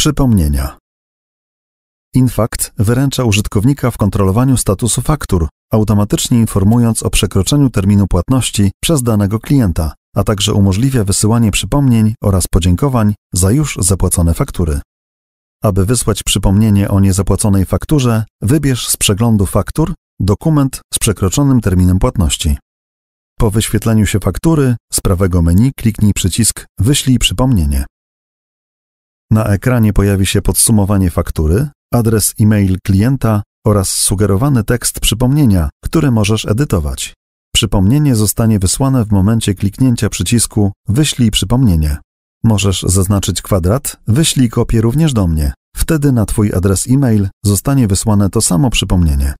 Przypomnienia. Infact wyręcza użytkownika w kontrolowaniu statusu faktur, automatycznie informując o przekroczeniu terminu płatności przez danego klienta, a także umożliwia wysyłanie przypomnień oraz podziękowań za już zapłacone faktury. Aby wysłać przypomnienie o niezapłaconej fakturze, wybierz z przeglądu faktur dokument z przekroczonym terminem płatności. Po wyświetleniu się faktury z prawego menu kliknij przycisk Wyślij przypomnienie. Na ekranie pojawi się podsumowanie faktury, adres e-mail klienta oraz sugerowany tekst przypomnienia, który możesz edytować. Przypomnienie zostanie wysłane w momencie kliknięcia przycisku Wyślij przypomnienie. Możesz zaznaczyć kwadrat, wyślij kopię również do mnie. Wtedy na Twój adres e-mail zostanie wysłane to samo przypomnienie.